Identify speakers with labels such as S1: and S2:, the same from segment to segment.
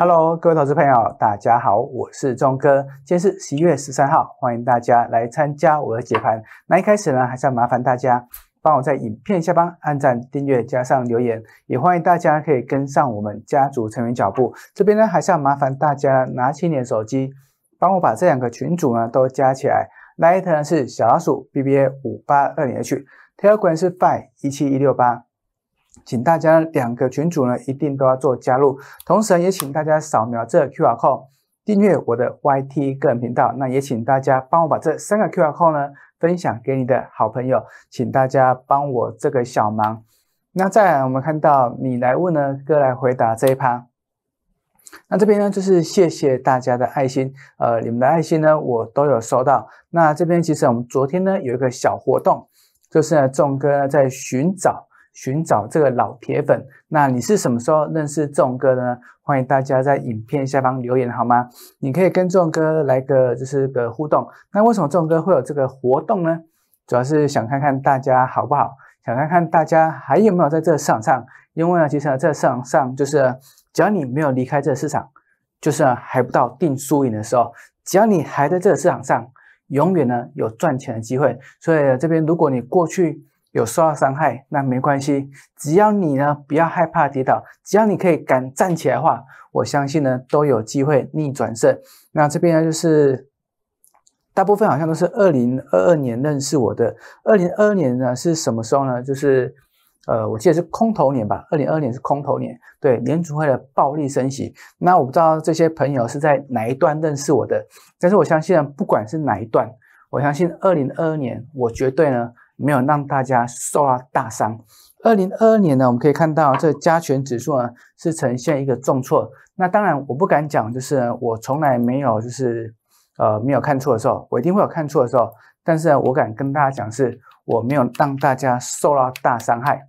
S1: Hello，各位投资朋友，大家好，我是钟哥，今天是十一月十三号，欢迎大家来参加我的解盘。那一开始呢，还是要麻烦大家帮我在影片下方按赞、订阅，加上留言，也欢迎大家可以跟上我们家族成员脚步。这边呢，还是要麻烦大家拿起你的手机，帮我把这两个群组呢都加起来。Light 呢是小老鼠 B B A 五八二零七，第二个人是 Five 一七一六八。请大家两个群主呢一定都要做加入，同时也请大家扫描这个 Q R code 订阅我的 Y T 个人频道。那也请大家帮我把这三个 Q R code 呢分享给你的好朋友，请大家帮我这个小忙。那再我们看到你来问呢，哥来回答这一趴。那这边呢就是谢谢大家的爱心，呃，你们的爱心呢我都有收到。那这边其实我们昨天呢有一个小活动，就是呢，众哥在寻找。寻找这个老铁粉，那你是什么时候认识众哥的呢？欢迎大家在影片下方留言好吗？你可以跟众哥来个就是个互动。那为什么众哥会有这个活动呢？主要是想看看大家好不好，想看看大家还有没有在这个市场上。因为呢，其实这个市场上，就是只要你没有离开这个市场，就是还不到定输赢的时候。只要你还在这个市场上，永远呢有赚钱的机会。所以这边如果你过去，有受到伤害，那没关系，只要你呢不要害怕跌倒，只要你可以敢站起来的话，我相信呢都有机会逆转胜。那这边呢就是大部分好像都是二零二二年认识我的，二零二二年呢是什么时候呢？就是呃我记得是空头年吧，二零二二年是空头年，对，联储会的暴力升息。那我不知道这些朋友是在哪一段认识我的，但是我相信呢，不管是哪一段，我相信二零二二年我绝对呢。没有让大家受到大伤。二零二二年呢，我们可以看到这加权指数呢是呈现一个重挫。那当然，我不敢讲，就是我从来没有就是呃没有看错的时候，我一定会有看错的时候。但是呢，我敢跟大家讲，是我没有让大家受到大伤害。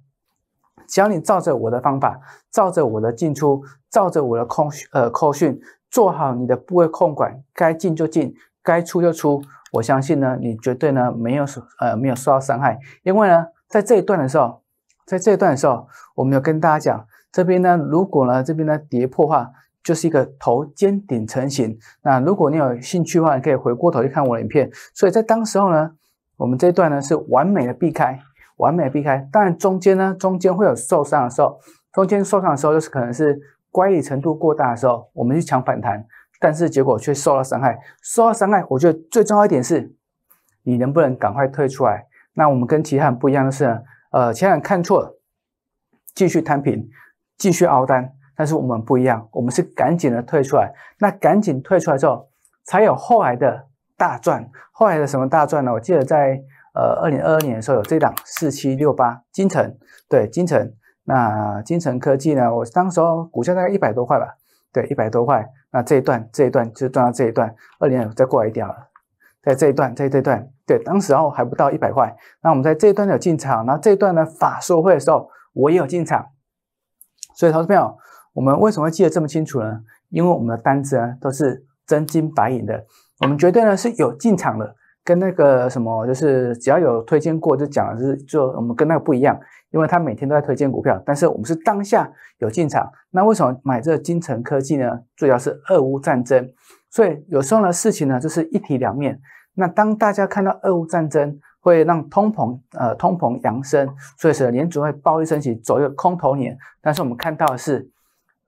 S1: 只要你照着我的方法，照着我的进出，照着我的空呃扣讯，做好你的部位控管，该进就进。该出就出，我相信呢，你绝对呢没有受呃没有受到伤害，因为呢在这一段的时候，在这一段的时候，我们有跟大家讲，这边呢如果呢这边呢跌破话，就是一个头肩顶成型。那如果你有兴趣的话，你可以回过头去看我的影片。所以在当时候呢，我们这一段呢是完美的避开，完美避开。当然中间呢中间会有受伤的时候，中间受伤的时候就是可能是乖离程度过大的时候，我们去抢反弹。但是结果却受到伤害，受到伤害。我觉得最重要一点是，你能不能赶快退出来？那我们跟其他人不一样的是，呃，其他人看错，了，继续摊平，继续熬单。但是我们不一样，我们是赶紧的退出来。那赶紧退出来之后，才有后来的大赚。后来的什么大赚呢？我记得在呃二零二二年的时候，有这档四七六八金城，对金城。那金城科技呢？我当时候股价大概一百多块吧，对一百多块。那这一段，这一段就是断到这一段，二零二再过来一点了，在这一段，在这一段，对，当时候还不到一百块，那我们在这一段有进场，那这一段呢法说会的时候我也有进场，所以投资朋友，我们为什么会记得这么清楚呢？因为我们的单子呢都是真金白银的，我们绝对呢是有进场的。跟那个什么，就是只要有推荐过就讲的是就我们跟那个不一样，因为他每天都在推荐股票，但是我们是当下有进场。那为什么买这个金城科技呢？主要是俄乌战争。所以有时候呢事情呢，就是一体两面。那当大家看到俄乌战争会让通膨呃通膨扬升，所以是联储会暴力升息，左右空头年。但是我们看到是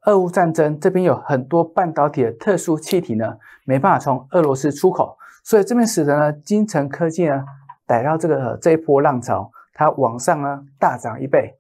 S1: 俄乌战争这边有很多半导体的特殊气体呢，没办法从俄罗斯出口。所以这边使得呢，金城科技呢逮到这个这一波浪潮，它往上呢大涨一倍。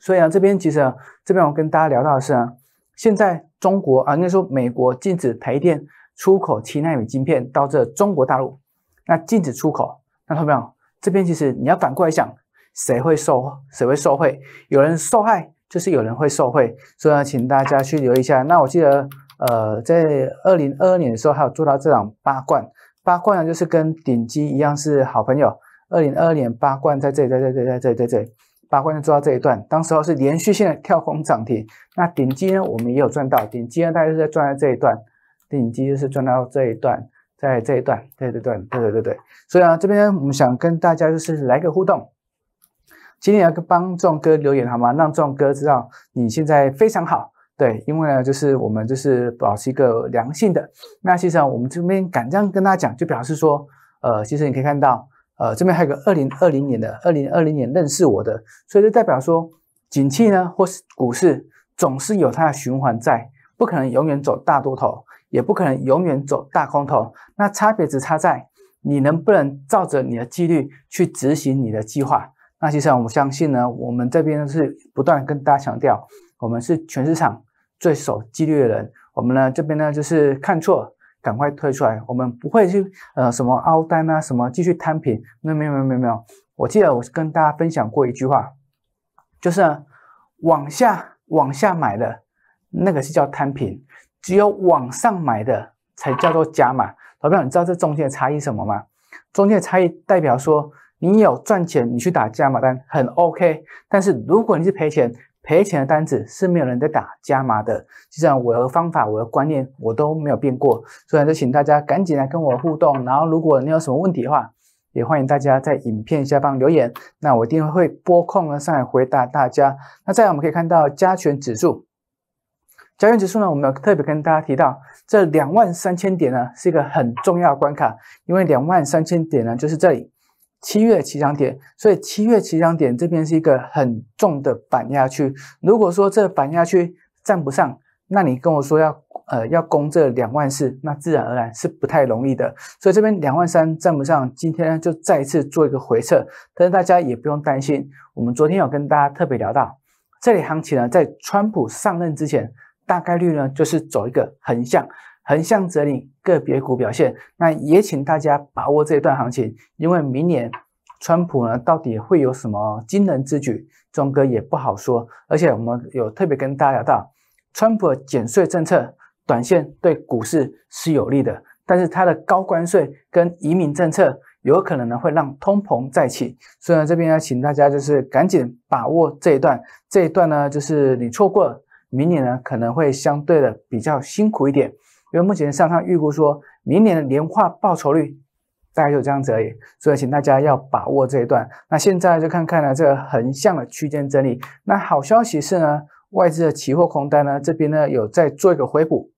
S1: 所以呢，这边其实这边我跟大家聊到的是呢，现在中国啊，应该说美国禁止台电出口七纳米晶片到这中国大陆，那禁止出口，那看到没有？这边其实你要反过来想，谁会受谁会受贿？有人受害就是有人会受贿，所以呢，请大家去留意一下。那我记得呃，在二零二二年的时候还有做到这场八冠。八冠呢，就是跟顶级一样是好朋友。二零二二年八冠在这里，在这里，在这在在这里，八冠就做到这一段。当时候是连续性的跳空涨停。那顶级呢，我们也有赚到。顶级呢，大概是在赚在这一段，顶级就是赚到这一段，在这一段，对对对对对对。所以呢，这边我们想跟大家就是来个互动，今天要帮壮哥留言好吗？让壮哥知道你现在非常好。对，因为呢，就是我们就是保持一个良性的。那其实我们这边敢这样跟大家讲，就表示说，呃，其实你可以看到，呃，这边还有个二零二零年的，二零二零年认识我的，所以就代表说，景气呢，或是股市总是有它的循环在，不可能永远走大多头，也不可能永远走大空头。那差别只差在你能不能照着你的纪律去执行你的计划。那其实我们相信呢，我们这边是不断跟大家强调。我们是全市场最守纪律的人。我们呢这边呢就是看错，赶快退出来。我们不会去呃什么凹单啊，什么继续摊平。那没有没有没有没有。我记得我跟大家分享过一句话，就是往下往下买的那个是叫摊平，只有往上买的才叫做加码。老票你知道这中间的差异什么吗？中间的差异代表说，你有赚钱，你去打加码单很 OK。但是如果你是赔钱，赔钱的单子是没有人在打加码的，就像我的方法、我的观念，我都没有变过。所以呢，就请大家赶紧来跟我互动。然后，如果你有什么问题的话，也欢迎大家在影片下方留言，那我一定会拨空呢上来回答大家。那再来，我们可以看到加权指数，加权指数呢，我们有特别跟大家提到这两万三千点呢是一个很重要的关卡，因为两万三千点呢就是这里。七月起涨点，所以七月起涨点这边是一个很重的板压区。如果说这板压区站不上，那你跟我说要呃要攻这两万四，那自然而然是不太容易的。所以这边两万三站不上，今天呢就再一次做一个回撤。但是大家也不用担心，我们昨天有跟大家特别聊到，这里行情呢在川普上任之前，大概率呢就是走一个横向。横向整理个别股表现，那也请大家把握这一段行情，因为明年川普呢到底会有什么惊人之举，庄哥也不好说。而且我们有特别跟大家到，川普的减税政策短线对股市是有利的，但是他的高关税跟移民政策有可能呢会让通膨再起。所以呢，这边呢请大家就是赶紧把握这一段，这一段呢就是你错过明年呢可能会相对的比较辛苦一点。因为目前上上预估说明年的年化报酬率大概就这样子而已，所以请大家要把握这一段。那现在就看看呢这横向的区间整理。那好消息是呢，外资的期货空单呢这边呢有在做一个回补。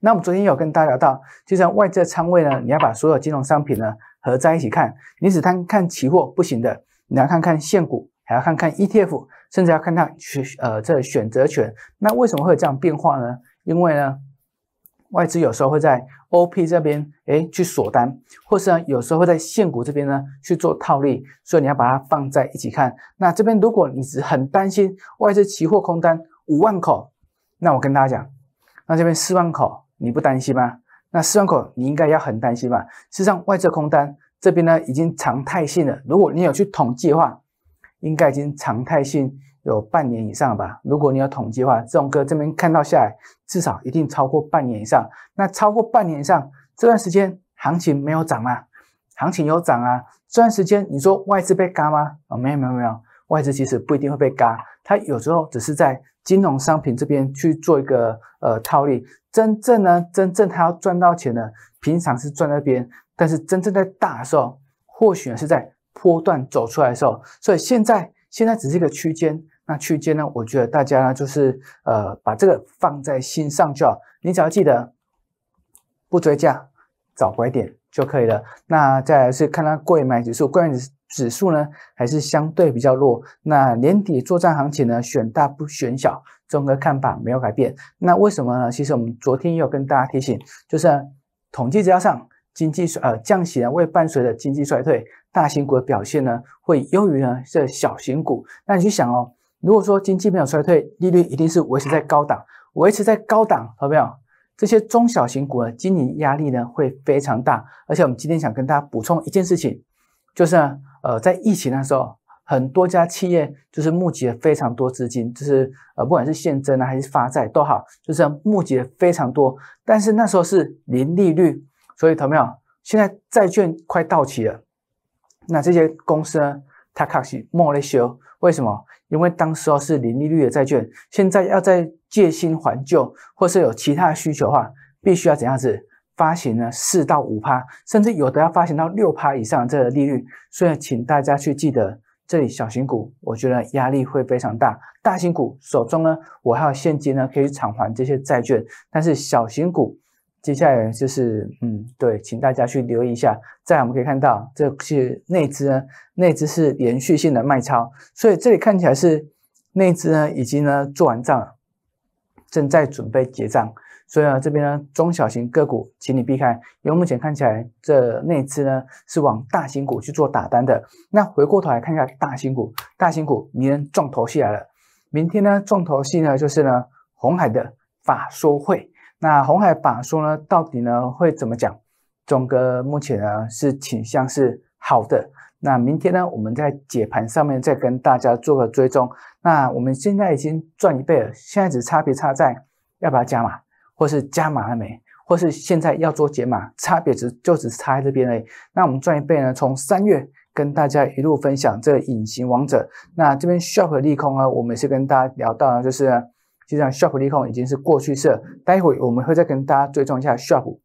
S1: 那我们昨天有跟大家聊到，就像外资的仓位呢，你要把所有金融商品呢合在一起看，你只单看期货不行的，你要看看现股，还要看看 ETF，甚至要看看选呃这选择权。那为什么会有这样变化呢？因为呢。外资有时候会在 O P 这边哎去锁单，或是呢有时候会在现股这边呢去做套利，所以你要把它放在一起看。那这边如果你只很担心外资期货空单五万口，那我跟大家讲，那这边四万口你不担心吗？那四万口你应该要很担心吧？事实上，外资空单这边呢已经常态性了。如果你有去统计的话，应该已经常态性。有半年以上吧。如果你有统计的话，志龙哥这边看到下来，至少一定超过半年以上。那超过半年以上这段时间，行情没有涨啊，行情有涨啊。这段时间你说外资被割吗？哦，没有没有没有，外资其实不一定会被割，它有时候只是在金融商品这边去做一个呃套利。真正呢，真正它要赚到钱的，平常是赚那边，但是真正在大的时候，或许是在波段走出来的时候。所以现在现在只是一个区间。那区间呢？我觉得大家呢，就是呃，把这个放在心上就好。你只要记得不追价，找拐点就可以了。那再是看它购买指数，购买指数呢，还是相对比较弱。那年底作战行情呢，选大不选小，综合看法没有改变。那为什么呢？其实我们昨天也有跟大家提醒，就是统计资料上，经济呃降息呢，会伴随着经济衰退，大型股的表现呢，会优于呢这小型股。那你去想哦。如果说经济没有衰退，利率一定是维持在高档，维持在高档，好没有？这些中小型股的经营压力呢会非常大。而且我们今天想跟大家补充一件事情，就是呢，呃，在疫情的时候，很多家企业就是募集了非常多资金，就是呃不管是现增啊还是发债都好，就是募集了非常多。但是那时候是零利率，所以，好没有？现在债券快到期了，那这些公司呢，它开始莫内修，为什么？因为当时候是零利率的债券，现在要在借新还旧，或是有其他需求的话，必须要怎样子发行呢？四到五趴，甚至有的要发行到六趴以上这个利率。所以请大家去记得，这里小型股我觉得压力会非常大，大型股手中呢我还有现金呢可以偿还这些债券，但是小型股。接下来就是嗯，对，请大家去留意一下。再我们可以看到，这是内资呢，内资是连续性的卖超，所以这里看起来是内资呢已经呢做完账了，正在准备结账。所以呢，这边呢中小型个股，请你避开，因为目前看起来这内资呢是往大型股去做打单的。那回过头来看一下大型股，大型股明天重头戏来了。明天呢重头戏呢就是呢红海的法说会。那红海法说呢，到底呢会怎么讲？钟哥目前呢是倾向是好的。那明天呢，我们在解盘上面再跟大家做个追踪。那我们现在已经赚一倍了，现在只差别差在要不要加码，或是加码了没，或是现在要做解码，差别只就只差这边已。那我们赚一倍呢，从三月跟大家一路分享这个隐形王者。那这边 s h a p 利空呢，我们是跟大家聊到就是。就 s h o p 利空已经是过去式。待会我们会再跟大家追踪一下 s h o p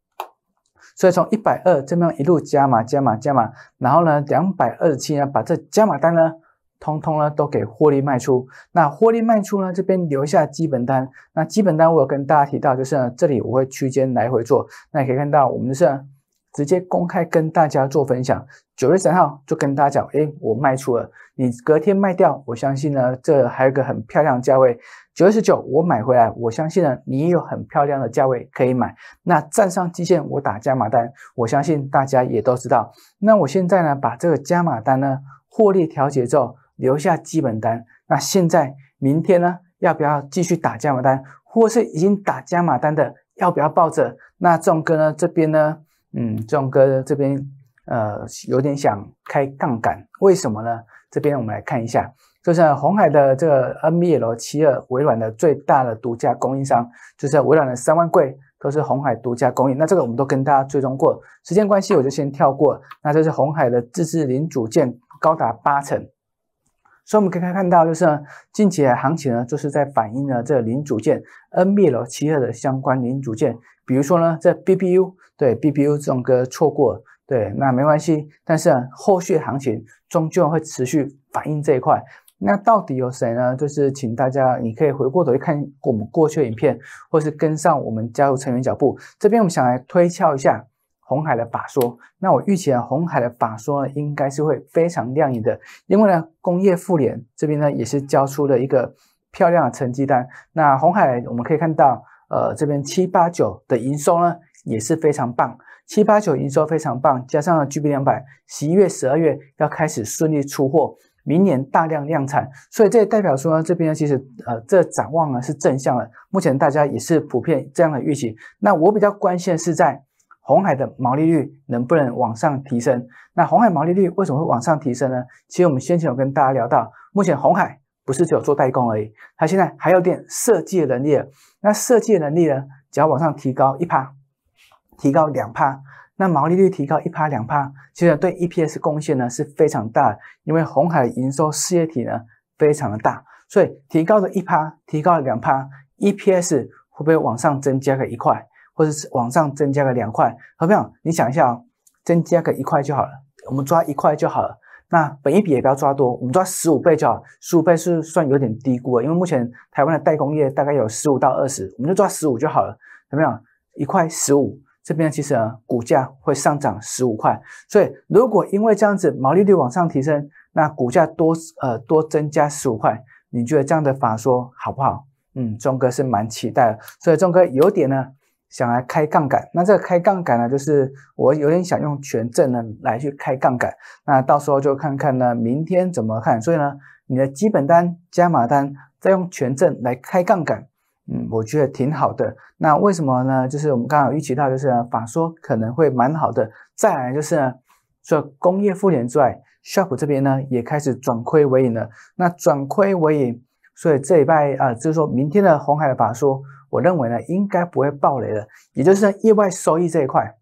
S1: 所以从一百二这边一路加码、加码、加码，然后呢，两百二十七呢，把这加码单呢，通通呢都给获利卖出。那获利卖出呢，这边留下基本单。那基本单我有跟大家提到，就是呢，这里我会区间来回做。那可以看到，我们是。直接公开跟大家做分享，九月三号就跟大家讲，哎，我卖出了，你隔天卖掉，我相信呢，这还有个很漂亮价位。九月十九我买回来，我相信呢，你也有很漂亮的价位可以买。那站上基线，我打加码单，我相信大家也都知道。那我现在呢，把这个加码单呢获利调节之后留下基本单。那现在明天呢，要不要继续打加码单？或是已经打加码单的，要不要抱着？那众哥呢这边呢？嗯，壮哥这边呃有点想开杠杆，为什么呢？这边我们来看一下，就是红海的这个 n b l 七二，微软的最大的独家供应商，就是微软的三万柜都是红海独家供应。那这个我们都跟大家追踪过，时间关系我就先跳过。那这是红海的自制零组件高达八成。所以我们可以看到，就是呢，近期的行情呢，就是在反映了这零组件 n b L 七二的相关零组件，比如说呢这 BBU，对 BBU 这种歌错过，对，那没关系，但是后续行情终究会持续反映这一块。那到底有谁呢？就是请大家，你可以回过头去看我们过去的影片，或是跟上我们加入成员脚步。这边我们想来推敲一下。红海的法说，那我预期啊，红海的法说呢，应该是会非常亮眼的，因为呢，工业妇联这边呢也是交出了一个漂亮的成绩单。那红海我们可以看到，呃，这边七八九的营收呢也是非常棒，七八九营收非常棒，加上 GB 两百，十一月、十二月要开始顺利出货，明年大量量产，所以这代表说呢，这边呢其实呃这展望呢是正向的。目前大家也是普遍这样的预期。那我比较关心的是在。红海的毛利率能不能往上提升？那红海毛利率为什么会往上提升呢？其实我们先前有跟大家聊到，目前红海不是只有做代工而已，它现在还有点设计的能力。那设计能力呢，只要往上提高一趴，提高两趴，那毛利率提高一趴两趴，其实对 EPS 贡献呢是非常大，的，因为红海营收事业体呢非常的大，所以提高了一趴，提高了两趴，EPS 会不会往上增加个一块？或者是往上增加个两块，好不好？你想一下啊，增加个一块就好了，我们抓一块就好了。那本一笔也不要抓多，我们抓十五倍就好。十五倍是算有点低估了，因为目前台湾的代工业大概有十五到二十，我们就抓十五就好了，有没有？一块十五，这边其实呢，股价会上涨十五块。所以如果因为这样子毛利率往上提升，那股价多呃多增加十五块，你觉得这样的法说好不好？嗯，钟哥是蛮期待的，所以钟哥有点呢。想来开杠杆，那这个开杠杆呢，就是我有点想用权证呢来去开杠杆，那到时候就看看呢明天怎么看。所以呢，你的基本单加码单，再用权证来开杠杆，嗯，我觉得挺好的。那为什么呢？就是我们刚刚预期到，就是法说可能会蛮好的。再来就是，除了工业富联之外，s h o p 这边呢也开始转亏为盈了。那转亏为盈，所以这一拜啊，就是说明天的红海的法说。我认为呢，应该不会暴雷了，也就是意外收益这一块，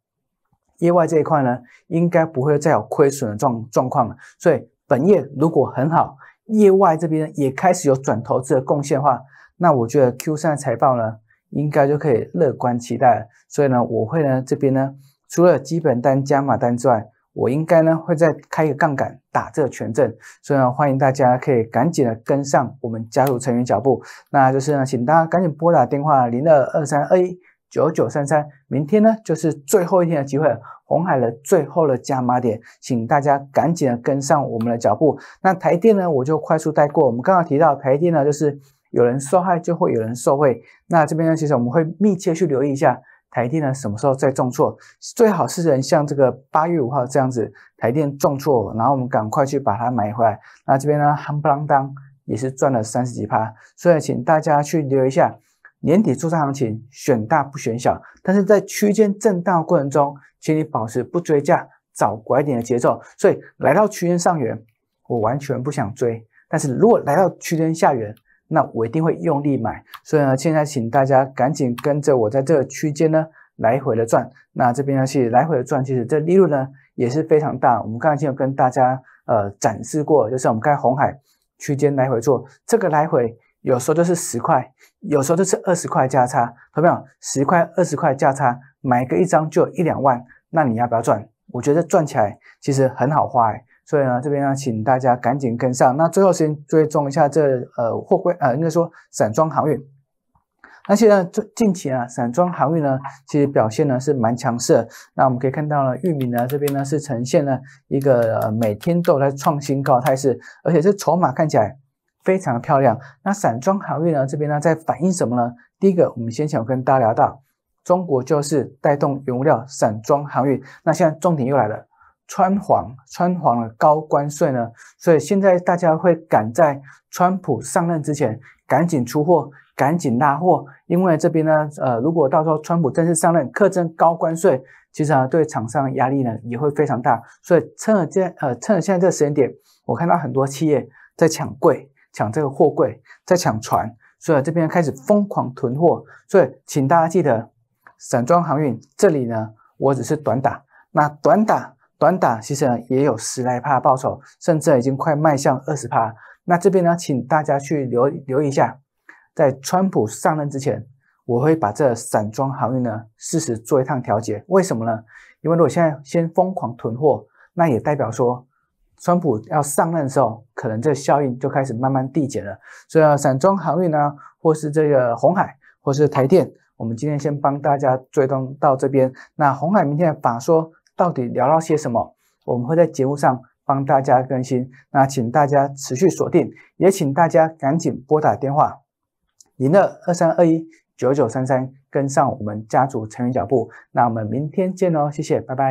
S1: 意外这一块呢，应该不会再有亏损的状状况了。所以本业如果很好，业外这边也开始有转投资的贡献的话，那我觉得 Q3 的财报呢，应该就可以乐观期待了。所以呢，我会呢这边呢，除了基本单加码单之外，我应该呢会再开一个杠杆打这个权证，所以呢欢迎大家可以赶紧的跟上我们加入成员脚步，那就是呢请大家赶紧拨打电话零二二三二一九九三三，明天呢就是最后一天的机会，红海的最后的加码点，请大家赶紧的跟上我们的脚步。那台电呢我就快速带过，我们刚刚提到台电呢就是有人受害就会有人受贿，那这边呢其实我们会密切去留意一下。台电呢什么时候再重挫？最好是能像这个八月五号这样子，台电重挫，然后我们赶快去把它买回来。那这边呢，夯不啷当也是赚了三十几趴，所以请大家去留意一下，年底出差行情选大不选小，但是在区间震荡过程中，请你保持不追价、找拐点的节奏。所以来到区间上缘，我完全不想追，但是如果来到区间下缘。那我一定会用力买，所以呢，现在请大家赶紧跟着我，在这个区间呢来回的转。那这边要去来回的转，其实这利润呢也是非常大。我们刚才已经跟大家呃展示过，就是我们在红海区间来回做，这个来回有时候都是十块，有时候就是二十块价差，有没有？十块、二十块价差，买个一张就一两万，那你要不要赚？我觉得赚起来其实很好花。所以呢，这边呢，请大家赶紧跟上。那最后先追踪一下这呃货柜啊，应该说散装航运。那现在最近期啊，散装航运呢，其实表现呢是蛮强势。那我们可以看到呢，玉米呢这边呢是呈现了一个每天都在创新高态势，而且这筹码看起来非常漂亮。那散装航运呢这边呢在反映什么呢？第一个，我们先前跟大家聊到，中国就是带动原料散装航运。那现在重点又来了。川黄，川黄的高关税呢？所以现在大家会赶在川普上任之前赶紧出货，赶紧拉货，因为这边呢，呃，如果到时候川普正式上任，课征高关税，其实啊，对厂商压力呢也会非常大。所以趁着现，呃，趁着现在这个时间点，我看到很多企业在抢柜，抢这个货柜，在抢船，所以这边开始疯狂囤货。所以请大家记得，散装航运这里呢，我只是短打，那短打。短打其实也有十来帕报酬，甚至已经快迈向二十帕。那这边呢，请大家去留留意一下。在川普上任之前，我会把这散装航运呢适时做一趟调节。为什么呢？因为如果现在先疯狂囤货，那也代表说川普要上任的时候，可能这效应就开始慢慢递减了。所以散装航运呢，或是这个红海，或是台电，我们今天先帮大家追踪到这边。那红海明天法说。到底聊到些什么？我们会在节目上帮大家更新。那请大家持续锁定，也请大家赶紧拨打电话，零二二三二一九九三三，跟上我们家族成员脚步。那我们明天见哦，谢谢，拜拜。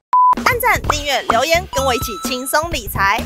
S1: 点赞、订阅、留言，跟我一起轻松理财。